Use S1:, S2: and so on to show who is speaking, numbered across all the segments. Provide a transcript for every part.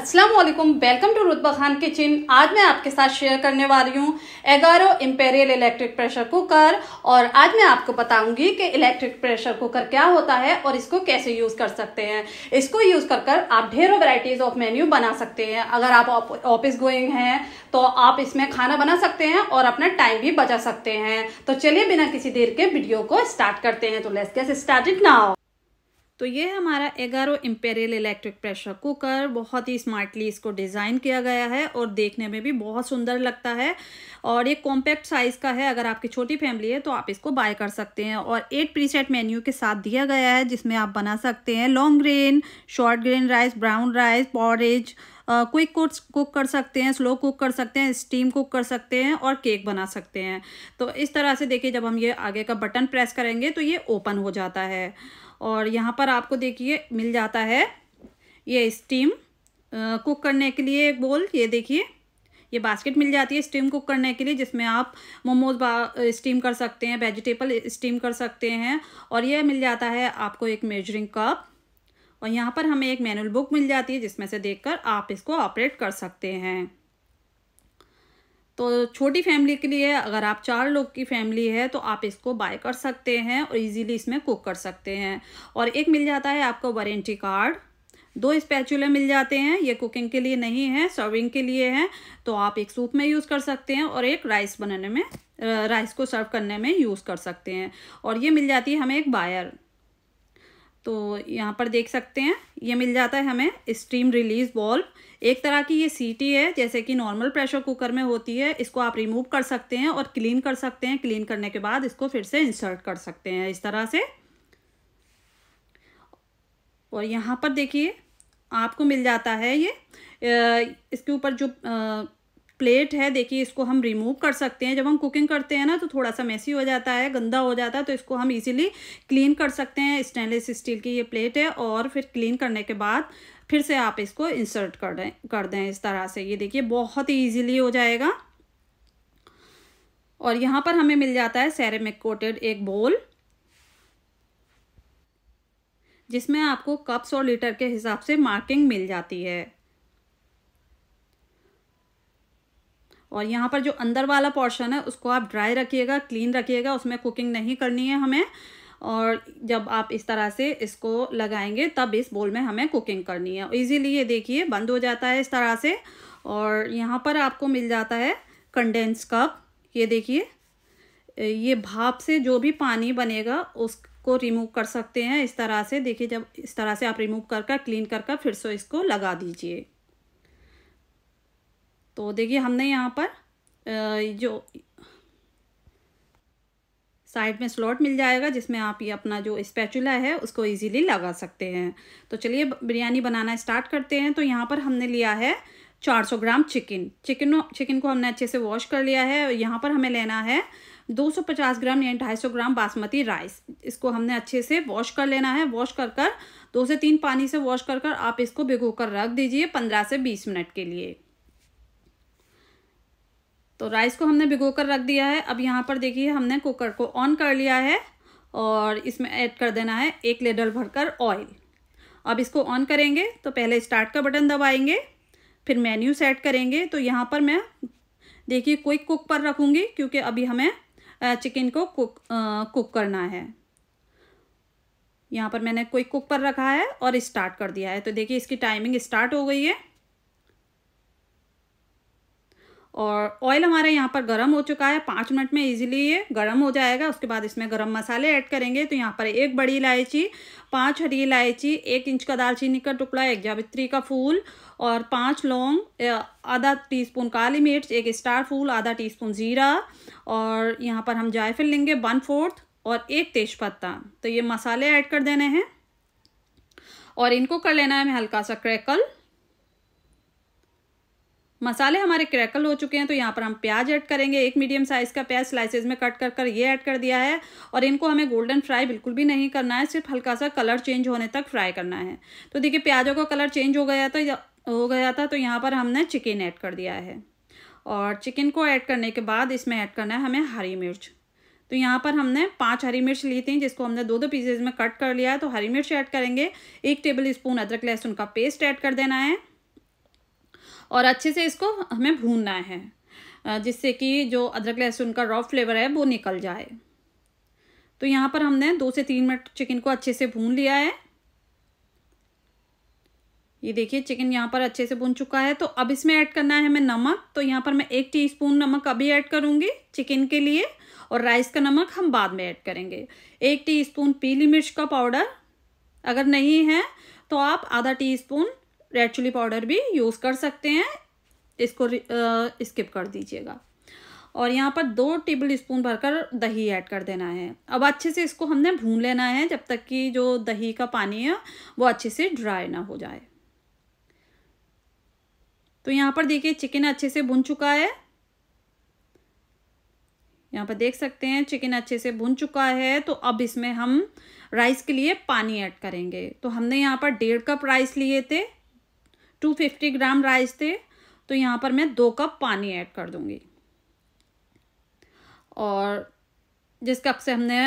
S1: अस्सलाम वालेकुम welcome to रुतबा खान किचन आज मैं आपके साथ शेयर करने वाली हूँ Agaro imperial electric pressure cooker और आज मैं आपको बताऊंगी कि इलेक्ट्रिक प्रेशर कुकर क्या होता है और इसको कैसे यूज़ कर सकते हैं इसको यूज़ कर कर आप ढेरों वैरायटीज़ ऑफ मेन्यू बना सकते हैं अगर आप ऑफिस गोइंग हैं तो आप इसमें खाना बना सकते हैं और अपना टाइम भी बचा सकते हैं तो चलिए बिना किसी देर के वीडियो को स्टार्ट करते हैं तो लेट्स गेट स्टार्टेड नाउ तो ये हमारा Agaro imperial electric pressure cooker बहुत ही स्मार्टली इसको डिज़ाइन किया गया है और देखने में भी बहुत सुंदर लगता है और ये कॉम्पैक्ट साइज़ का है अगर आपकी छोटी फैमिली है तो आप इसको बाय कर सकते हैं और एट प्रीसेट मेन्यू के साथ दिया गया है जिसमें आप बना सकते हैं long grain short grain rice brown rice porridge quick course cook कर सकते हैं स्लो कुक कर सकते हैं स्टीम कुक कर सकते हैं और केक बना सकते हैं तो इस तरह से देखिए जब हम ये आगे का बटन प्रेस करेंगे तो ये ओपन हो जाता है और यहाँ पर आपको देखिए मिल जाता है ये स्टीम कुक करने के लिए एक बोल ये देखिए ये बास्केट मिल जाती है स्टीम कुक करने के लिए जिसमें आप मोमोज स्टीम कर सकते हैं वेजिटेबल स्टीम कर सकते हैं और यह मिल जाता है आपको एक मेजरिंग कप और यहाँ पर हमें एक मैनुअल बुक मिल जाती है जिसमें से देखकर आप इसको ऑपरेट कर सकते हैं तो छोटी फैमिली के लिए अगर आप चार लोग की फैमिली है तो आप इसको बाय कर सकते हैं और इजीली इसमें कुक कर सकते हैं और एक मिल जाता है आपको वारंटी कार्ड दो स्पैचुले मिल जाते हैं ये कुकिंग के लिए नहीं है सर्विंग के लिए है तो आप एक सूप में यूज़ कर सकते हैं और एक राइस बनाने में राइस को सर्व करने में यूज़ कर सकते हैं और ये मिल जाती है हमें एक बायर तो यहाँ पर देख सकते हैं ये मिल जाता है हमें स्टीम रिलीज बॉल्ब एक तरह की ये सीटी है जैसे कि नॉर्मल प्रेशर कुकर में होती है इसको आप रिमूव कर सकते हैं और क्लीन कर सकते हैं क्लीन करने के बाद इसको फिर से इंसर्ट कर सकते हैं इस तरह से और यहाँ पर देखिए आपको मिल जाता है ये इसके ऊपर जो प्लेट है देखिए इसको हम रिमूव कर सकते हैं जब हम कुकिंग करते हैं ना तो थोड़ा सा मैसी हो जाता है गंदा हो जाता है तो इसको हम इजीली क्लीन कर सकते हैं स्टेनलेस स्टील की ये प्लेट है और फिर क्लीन करने के बाद फिर से आप इसको इंसर्ट कर दें कर दें इस तरह से ये देखिए बहुत ही ईजिली हो जाएगा और यहाँ पर हमें मिल जाता है सैरेमिक कोटेड एक बोल जिसमें आपको कप्स और लीटर के हिसाब से मार्किंग मिल जाती है और यहाँ पर जो अंदर वाला पोर्शन है उसको आप ड्राई रखिएगा क्लीन रखिएगा उसमें कुकिंग नहीं करनी है हमें और जब आप इस तरह से इसको लगाएंगे तब इस बोल में हमें कुकिंग करनी है इजीली ये देखिए बंद हो जाता है इस तरह से और यहाँ पर आपको मिल जाता है कंडेंस कप ये देखिए ये भाप से जो भी पानी बनेगा उसको रिमूव कर सकते हैं इस तरह से देखिए जब इस तरह से आप रिमूव कर कर क्लीन कर कर फिर से इसको लगा दीजिए तो देखिए हमने यहाँ पर जो साइड में स्लॉट मिल जाएगा जिसमें आप ये अपना जो स्पैचुला है उसको इजीली लगा सकते हैं तो चलिए बिरयानी बनाना स्टार्ट करते हैं तो यहाँ पर हमने लिया है 400 ग्राम चिकन चिकन चिकन को हमने अच्छे से वॉश कर लिया है यहाँ पर हमें लेना है 250 ग्राम या ढाई ग्राम बासमती राइस इसको हमने अच्छे से वॉश कर लेना है वॉश कर कर दो से तीन पानी से वॉश कर कर आप इसको भिगो कर रख दीजिए पंद्रह से बीस मिनट के लिए तो राइस को हमने भिगो कर रख दिया है अब यहाँ पर देखिए हमने कुकर को ऑन कर लिया है और इसमें ऐड कर देना है एक लेडल भरकर ऑयल अब इसको ऑन करेंगे तो पहले स्टार्ट का बटन दबाएंगे फिर मेन्यू सेट करेंगे तो यहाँ पर मैं देखिए क्विक कुक पर रखूँगी क्योंकि अभी हमें चिकन को कुक आ, कुक करना है यहाँ पर मैंने क्विक कुक पर रखा है और स्टार्ट कर दिया है तो देखिए इसकी टाइमिंग स्टार्ट हो गई है और ऑयल हमारा यहाँ पर गर्म हो चुका है पाँच मिनट में इजीली ये गर्म हो जाएगा उसके बाद इसमें गर्म मसाले ऐड करेंगे तो यहाँ पर एक बड़ी इलायची पांच हरी इलायची एक इंच का दालचीनी का टुकड़ा एक जावित्री का फूल और पांच लौंग आधा टीस्पून काली मिर्च एक स्टार फूल आधा टी ज़ीरा और यहाँ पर हम जायफल लेंगे वन फोर्थ और एक तेज तो ये मसाले ऐड कर देने हैं और इनको कर लेना है हमें हल्का सा क्रैकल मसाले हमारे क्रैकल हो चुके हैं तो यहाँ पर हम प्याज ऐड करेंगे एक मीडियम साइज़ का प्याज स्लाइसेस में कट कर कर ये ऐड कर दिया है और इनको हमें गोल्डन फ्राई बिल्कुल भी नहीं करना है सिर्फ हल्का सा कलर चेंज होने तक फ्राई करना है तो देखिए प्याजों का कलर चेंज हो गया था हो गया था तो यहाँ पर हमने चिकन ऐड कर दिया है और चिकन को ऐड करने के बाद इसमें ऐड करना है हमें हरी मिर्च तो यहाँ पर हमने पांच हरी मिर्च ली थी जिसको हमने दो दो पीसेज में कट कर लिया है तो हरी मिर्च ऐड करेंगे एक टेबल स्पून अदरक लहसुन का पेस्ट ऐड कर देना है और अच्छे से इसको हमें भूनना है जिससे कि जो अदरक लहसुन का रॉ फ्लेवर है वो निकल जाए तो यहाँ पर हमने दो से तीन मिनट चिकन को अच्छे से भून लिया है ये देखिए चिकन यहाँ पर अच्छे से भून चुका है तो अब इसमें ऐड करना है हमें नमक तो यहाँ पर मैं एक टीस्पून नमक अभी ऐड करूँगी चिकन के लिए और राइस का नमक हम बाद में ऐड करेंगे एक टीस्पून पीली मिर्च का पाउडर अगर नहीं है तो आप आधा टीस्पून रेड चिली पाउडर भी यूज़ कर सकते हैं इसको स्किप कर दीजिएगा और यहाँ पर दो टेबल स्पून भरकर दही ऐड कर देना है अब अच्छे से इसको हमने भून लेना है जब तक कि जो दही का पानी है वो अच्छे से ड्राई ना हो जाए तो यहाँ पर देखिए चिकन अच्छे से भुन चुका है यहाँ पर देख सकते हैं चिकन अच्छे से भुन चुका है तो अब इसमें हम राइस के लिए पानी ऐड करेंगे तो हमने यहाँ पर डेढ़ कप राइस लिए थे टू फिफ्टी ग्राम राइस थे तो यहाँ पर मैं दो कप पानी ऐड कर दूँगी और जिस कप से हमने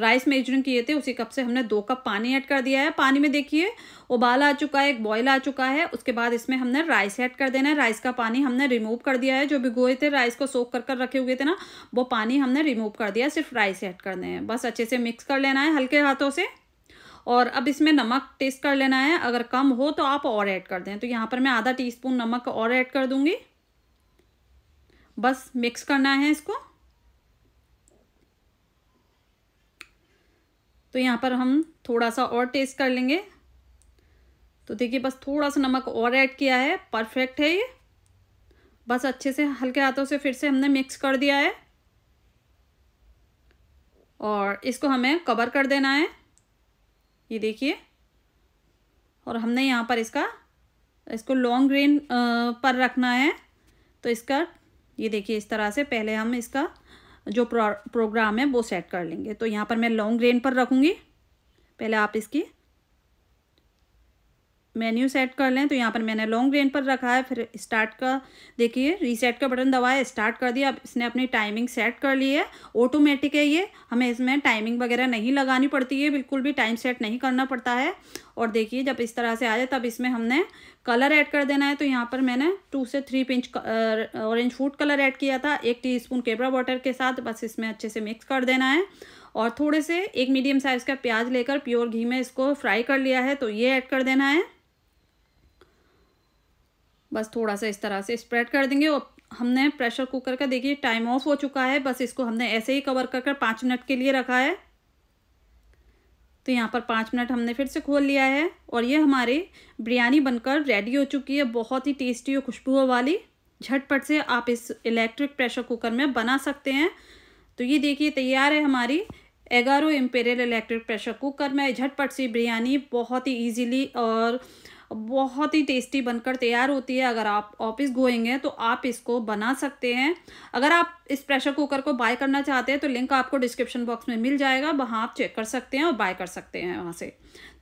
S1: राइस मेजरिंग किए थे उसी कप से हमने दो कप पानी ऐड कर दिया है पानी में देखिए उबाल आ चुका है एक बॉयल आ चुका है उसके बाद इसमें हमने राइस ऐड कर देना है राइस का पानी हमने रिमूव कर दिया है जो भिगोए थे राइस को सोख कर कर रखे हुए थे ना वो पानी हमने रिमूव कर दिया सिर्फ राइस ऐड करने हैं बस अच्छे से मिक्स कर लेना है हल्के हाथों से और अब इसमें नमक टेस्ट कर लेना है अगर कम हो तो आप और ऐड कर दें तो यहाँ पर मैं आधा टी स्पून नमक और ऐड कर दूँगी बस मिक्स करना है इसको तो यहाँ पर हम थोड़ा सा और टेस्ट कर लेंगे तो देखिए बस थोड़ा सा नमक और ऐड किया है परफेक्ट है ये बस अच्छे से हल्के हाथों से फिर से हमने मिक्स कर दिया है और इसको हमें कवर कर देना है ये देखिए और हमने यहाँ पर इसका इसको लॉन्ग ग्रेन पर रखना है तो इसका ये देखिए इस तरह से पहले हम इसका जो प्रो प्रोग्राम है वो सेट कर लेंगे तो यहाँ पर मैं लॉन्ग ग्रेन पर रखूँगी पहले आप इसकी मेन्यू सेट कर लें तो यहाँ पर मैंने लॉन्ग रेंज पर रखा है फिर स्टार्ट का देखिए रीसेट का बटन दबाया स्टार्ट कर दिया अब इसने अपनी टाइमिंग सेट कर ली है ऑटोमेटिक है ये हमें इसमें टाइमिंग वगैरह नहीं लगानी पड़ती है बिल्कुल भी टाइम सेट नहीं करना पड़ता है और देखिए जब इस तरह से आ जाए तब इसमें हमने कलर ऐड कर देना है तो यहाँ पर मैंने टू से three pinch orange food colour add किया था एक स्पून केबरा वाटर के साथ बस इसमें अच्छे से मिक्स कर देना है और थोड़े से एक मीडियम साइज़ का प्याज लेकर प्योर घी में इसको फ्राई कर लिया है तो ये ऐड कर देना है बस थोड़ा सा इस तरह से स्प्रेड कर देंगे और हमने प्रेशर कुकर का देखिए टाइम ऑफ हो चुका है बस इसको हमने ऐसे ही कवर कर कर पाँच मिनट के लिए रखा है तो यहाँ पर पाँच मिनट हमने फिर से खोल लिया है और ये हमारी बिरयानी बनकर रेडी हो चुकी है बहुत ही टेस्टी और खुशबू वाली झटपट से आप इस इलेक्ट्रिक प्रेशर कुकर में बना सकते हैं तो ये देखिए तैयार है हमारी Agaro imperial electric pressure cooker में झटपट से बिरयानी बहुत ही ईजीली और बहुत ही टेस्टी बनकर तैयार होती है अगर आप ऑफिस गोएंगे तो आप इसको बना सकते हैं अगर आप इस प्रेशर कुकर को बाय करना चाहते हैं तो लिंक आपको डिस्क्रिप्शन बॉक्स में मिल जाएगा वहाँ आप चेक कर सकते हैं और बाय कर सकते हैं वहाँ से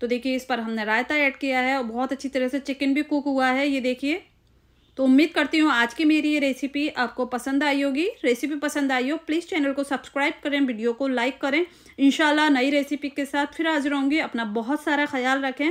S1: तो देखिए इस पर हमने रायता ऐड किया है और बहुत अच्छी तरह से चिकन भी कुक हुआ है ये देखिए तो उम्मीद करती हूँ आज की मेरी ये रेसिपी आपको पसंद आई होगी रेसिपी पसंद आई हो प्लीज़ चैनल को सब्सक्राइब करें वीडियो को लाइक करें इंशाल्लाह नई रेसिपी के साथ फिर हाजिर होंगी अपना बहुत सारा ख्याल रखें